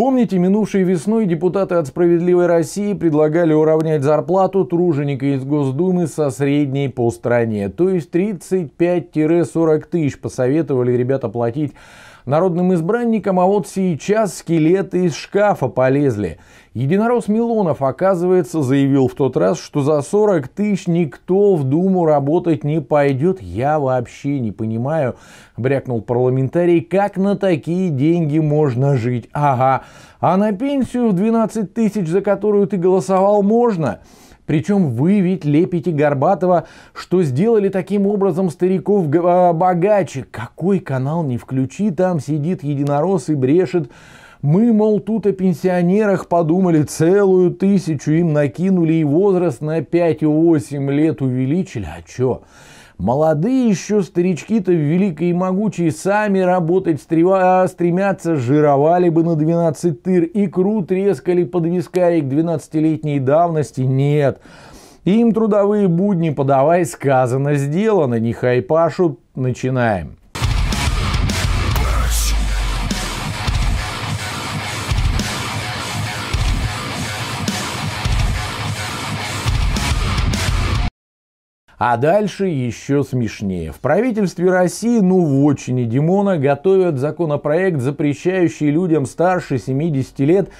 Помните, минувшей весной депутаты от «Справедливой России» предлагали уравнять зарплату труженика из Госдумы со средней по стране, то есть 35-40 тысяч посоветовали ребята платить народным избранником, а вот сейчас скелеты из шкафа полезли. Единорос Милонов, оказывается, заявил в тот раз, что за 40 тысяч никто в Думу работать не пойдет. Я вообще не понимаю, брякнул парламентарий, как на такие деньги можно жить. Ага, а на пенсию в 12 тысяч, за которую ты голосовал, можно? Причем вы ведь лепите Горбатова, что сделали таким образом стариков а, богаче. Какой канал не включи, там сидит единорос и брешет. Мы, мол, тут о пенсионерах подумали, целую тысячу им накинули и возраст на 5-8 лет увеличили. А чё? Молодые еще старички-то великие и могучие сами работать стрива... А, стремятся, жировали бы на 12 тыр, икру трескали под вискарик 12-летней давности. Нет, им трудовые будни подавай, сказано, сделано, не пашут начинаем. А дальше еще смешнее. В правительстве России, ну в очень Димона, готовят законопроект, запрещающий людям старше 70 лет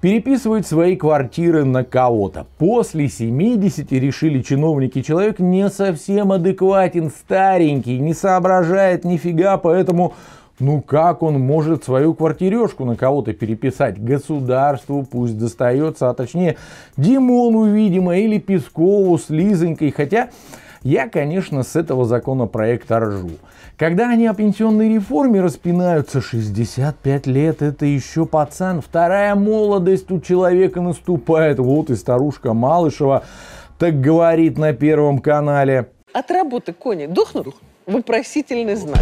переписывать свои квартиры на кого-то. После 70 решили чиновники, человек не совсем адекватен, старенький, не соображает нифига, поэтому ну как он может свою квартирешку на кого-то переписать? Государству пусть достается, а точнее Димону, видимо, или Пескову с Лизонькой. Хотя я, конечно, с этого законопроекта ржу. Когда они о пенсионной реформе распинаются, 65 лет это еще пацан, вторая молодость у человека наступает. Вот и старушка Малышева так говорит на Первом канале. От работы кони дохнут? Дохну. Вопросительный знак.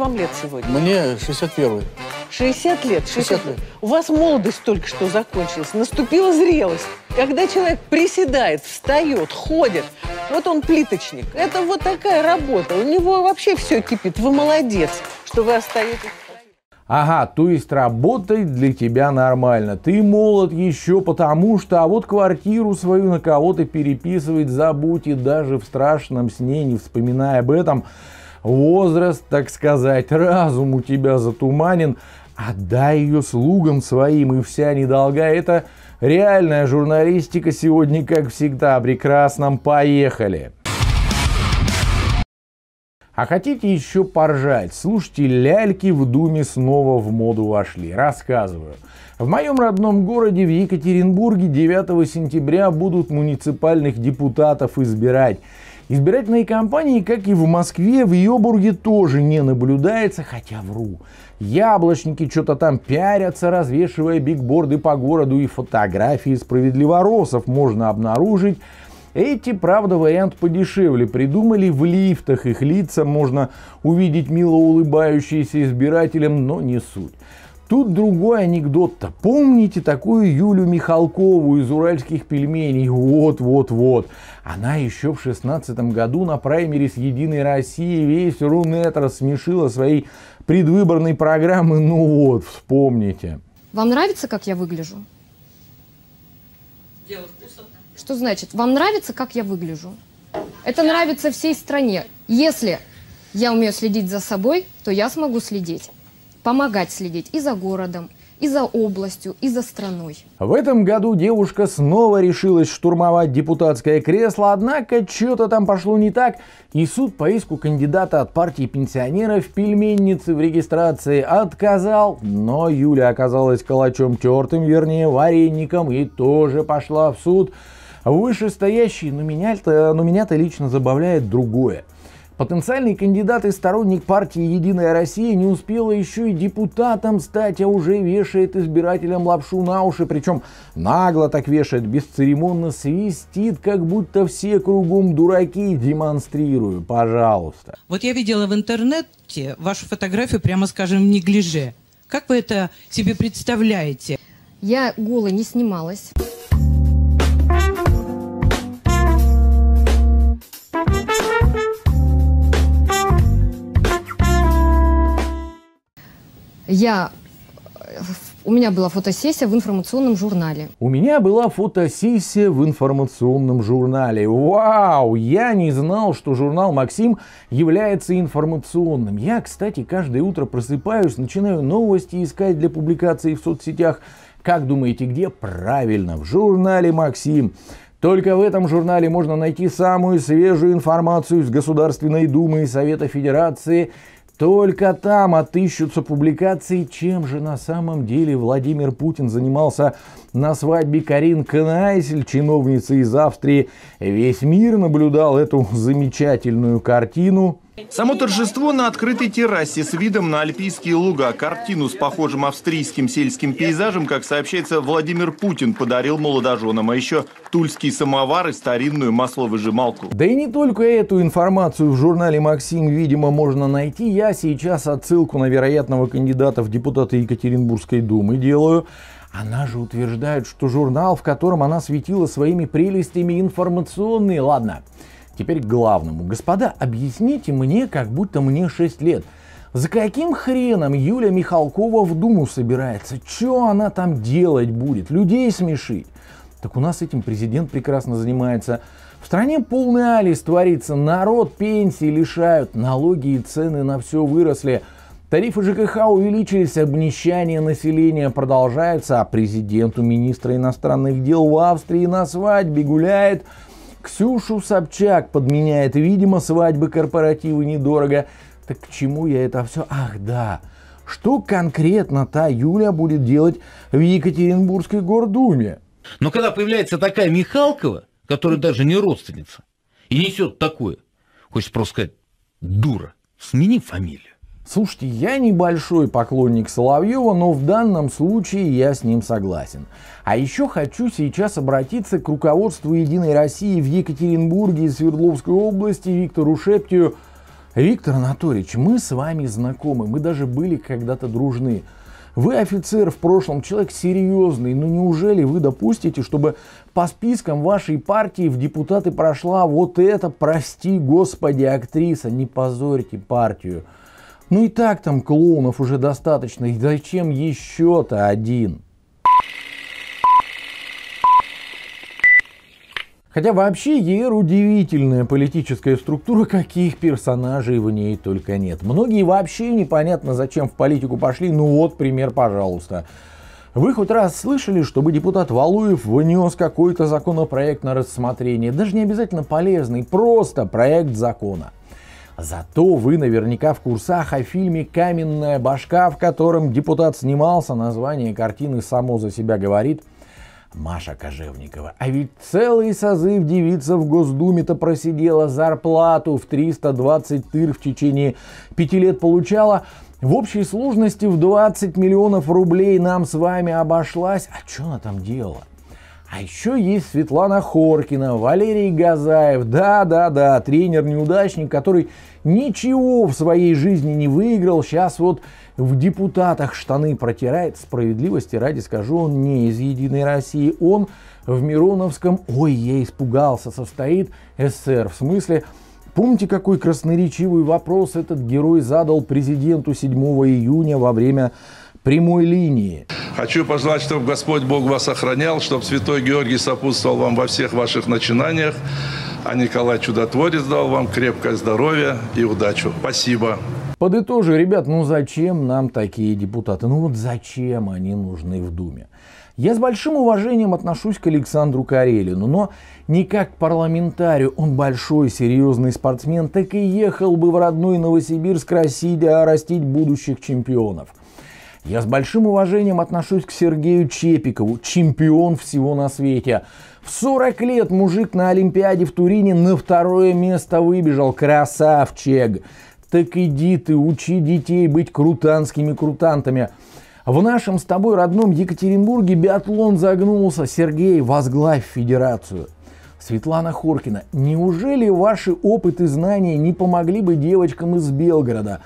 вам лет сегодня? Мне 61. 60 лет, 60, 60 лет. У вас молодость только что закончилась, наступила зрелость. Когда человек приседает, встает, ходит, вот он плиточник. Это вот такая работа. У него вообще все кипит. Вы молодец, что вы остаетесь. Ага, то есть работать для тебя нормально. Ты молод еще потому, что а вот квартиру свою на кого-то переписывать забудь и даже в страшном сне, не вспоминая об этом, возраст, так сказать, разум у тебя затуманен, отдай ее слугам своим, и вся недолга это реальная журналистика сегодня, как всегда, прекрасном поехали. А хотите еще поржать? Слушайте, ляльки в Думе снова в моду вошли. Рассказываю. В моем родном городе в Екатеринбурге 9 сентября будут муниципальных депутатов избирать. Избирательные кампании, как и в Москве, в Йобурге тоже не наблюдается, хотя вру. Яблочники что-то там пярятся, развешивая бигборды по городу и фотографии справедливоросов можно обнаружить. Эти, правда, вариант подешевле придумали, в лифтах их лица можно увидеть мило улыбающиеся избирателям, но не суть. Тут другой анекдот-то. Помните такую Юлю Михалкову из уральских пельменей? Вот-вот-вот. Она еще в шестнадцатом году на праймере с «Единой России» весь Рунет рассмешила своей предвыборной программы. Ну вот, вспомните. Вам нравится, как я выгляжу? Дело вкуса. Что значит? Вам нравится, как я выгляжу? Это нравится всей стране. Если я умею следить за собой, то я смогу следить помогать следить и за городом, и за областью, и за страной. В этом году девушка снова решилась штурмовать депутатское кресло, однако что-то там пошло не так, и суд по иску кандидата от партии пенсионеров пельменницы в регистрации отказал, но Юля оказалась калачом тертым, вернее, вареником, и тоже пошла в суд. Вышестоящий, но меня-то, но меня-то лично забавляет другое – Потенциальный кандидат и сторонник партии «Единая Россия» не успела еще и депутатом стать, а уже вешает избирателям лапшу на уши, причем нагло так вешает, бесцеремонно свистит, как будто все кругом дураки, демонстрирую, пожалуйста. Вот я видела в интернете вашу фотографию, прямо скажем, в неглиже. Как вы это себе представляете? Я голой не снималась. я э, у меня была фотосессия в информационном журнале. У меня была фотосессия в информационном журнале. Вау! Я не знал, что журнал «Максим» является информационным. Я, кстати, каждое утро просыпаюсь, начинаю новости искать для публикации в соцсетях. Как думаете, где? Правильно, в журнале «Максим». Только в этом журнале можно найти самую свежую информацию из Государственной Думы и Совета Федерации – только там отыщутся публикации, чем же на самом деле Владимир Путин занимался на свадьбе Карин Кнайсель, чиновницы из Австрии. Весь мир наблюдал эту замечательную картину – Само торжество на открытой террасе с видом на альпийские луга. Картину с похожим австрийским сельским пейзажем, как сообщается, Владимир Путин подарил молодоженам, а еще тульские самовары, старинную масловыжималку. Да и не только эту информацию в журнале «Максим», видимо, можно найти. Я сейчас отсылку на вероятного кандидата в депутаты Екатеринбургской думы делаю. Она же утверждает, что журнал, в котором она светила своими прелестями, информационный. Ладно, Теперь к главному. Господа, объясните мне, как будто мне 6 лет. За каким хреном Юля Михалкова в Думу собирается? Чё она там делать будет? Людей смешить? Так у нас этим президент прекрасно занимается. В стране полный алис творится. Народ пенсии лишают, налоги и цены на все выросли. Тарифы ЖКХ увеличились, обнищание населения продолжается, а президенту министра иностранных дел в Австрии на свадьбе гуляет Ксюшу Собчак подменяет, видимо, свадьбы корпоративы недорого. Так к чему я это все? Ах, да. Что конкретно та Юля будет делать в Екатеринбургской гордуме? Но когда появляется такая Михалкова, которая даже не родственница, и несет такое, хочется просто сказать, дура, смени фамилию. Слушайте, я небольшой поклонник Соловьева, но в данном случае я с ним согласен. А еще хочу сейчас обратиться к руководству «Единой России» в Екатеринбурге и Свердловской области Виктору Шептию. Виктор Анатольевич, мы с вами знакомы, мы даже были когда-то дружны. Вы офицер в прошлом, человек серьезный, но неужели вы допустите, чтобы по спискам вашей партии в депутаты прошла вот эта, прости господи, актриса, не позорьте партию. Ну и так там клоунов уже достаточно, и зачем еще-то один? Хотя вообще ЕР удивительная политическая структура, каких персонажей в ней только нет. Многие вообще непонятно зачем в политику пошли, ну вот пример, пожалуйста. Вы хоть раз слышали, чтобы депутат Валуев внес какой-то законопроект на рассмотрение? Даже не обязательно полезный, просто проект закона. Зато вы наверняка в курсах о фильме «Каменная башка», в котором депутат снимался. Название картины само за себя говорит. Маша Кожевникова. А ведь целый созыв девица в Госдуме-то просидела зарплату в 320 тыр в течение пяти лет получала. В общей сложности в 20 миллионов рублей нам с вами обошлась. А что она там делала? А еще есть Светлана Хоркина, Валерий Газаев, да-да-да, тренер-неудачник, который ничего в своей жизни не выиграл, сейчас вот в депутатах штаны протирает, справедливости ради скажу, он не из «Единой России», он в Мироновском, ой, я испугался, состоит СССР, в смысле, Помните, какой красноречивый вопрос этот герой задал президенту 7 июня во время прямой линии? Хочу пожелать, чтобы Господь Бог вас охранял, чтобы Святой Георгий сопутствовал вам во всех ваших начинаниях, а Николай Чудотворец дал вам крепкое здоровье и удачу. Спасибо. Подытожу, ребят, ну зачем нам такие депутаты? Ну вот зачем они нужны в Думе? Я с большим уважением отношусь к Александру Карелину, но не как к парламентарию, он большой, серьезный спортсмен, так и ехал бы в родной Новосибирск России а растить будущих чемпионов – я с большим уважением отношусь к Сергею Чепикову, чемпион всего на свете. В 40 лет мужик на Олимпиаде в Турине на второе место выбежал. Красавчик! Так иди ты, учи детей быть крутанскими крутантами. В нашем с тобой родном Екатеринбурге биатлон загнулся. Сергей, возглавь федерацию. Светлана Хоркина, неужели ваши опыт и знания не помогли бы девочкам из Белгорода?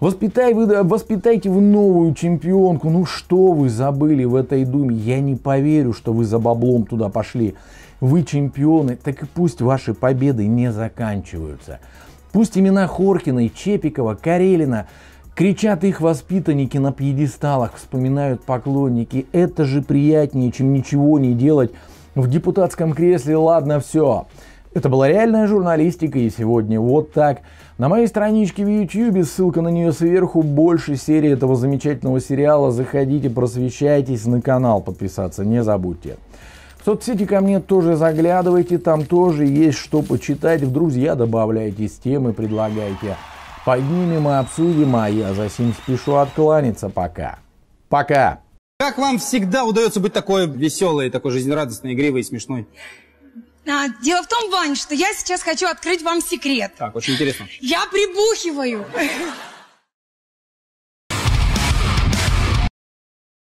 Воспитай вы, воспитайте вы новую чемпионку. Ну что вы забыли в этой думе? Я не поверю, что вы за баблом туда пошли. Вы чемпионы, так и пусть ваши победы не заканчиваются. Пусть имена Хоркина и Чепикова, Карелина Кричат их воспитанники на пьедесталах, вспоминают поклонники. Это же приятнее, чем ничего не делать в депутатском кресле. Ладно, все. Это была реальная журналистика, и сегодня вот так. На моей страничке в YouTube, ссылка на нее сверху, больше серии этого замечательного сериала. Заходите, просвещайтесь, на канал подписаться не забудьте. В соцсети ко мне тоже заглядывайте, там тоже есть что почитать. В друзья добавляйтесь, темы предлагайте. Поднимем и обсудим, а я за сим спешу откланяться пока. Пока! Как вам всегда удается быть такой веселой, такой жизнерадостной, игривой и смешной? А, дело в том, Вань, что я сейчас хочу открыть вам секрет. Так, очень интересно. Я прибухиваю.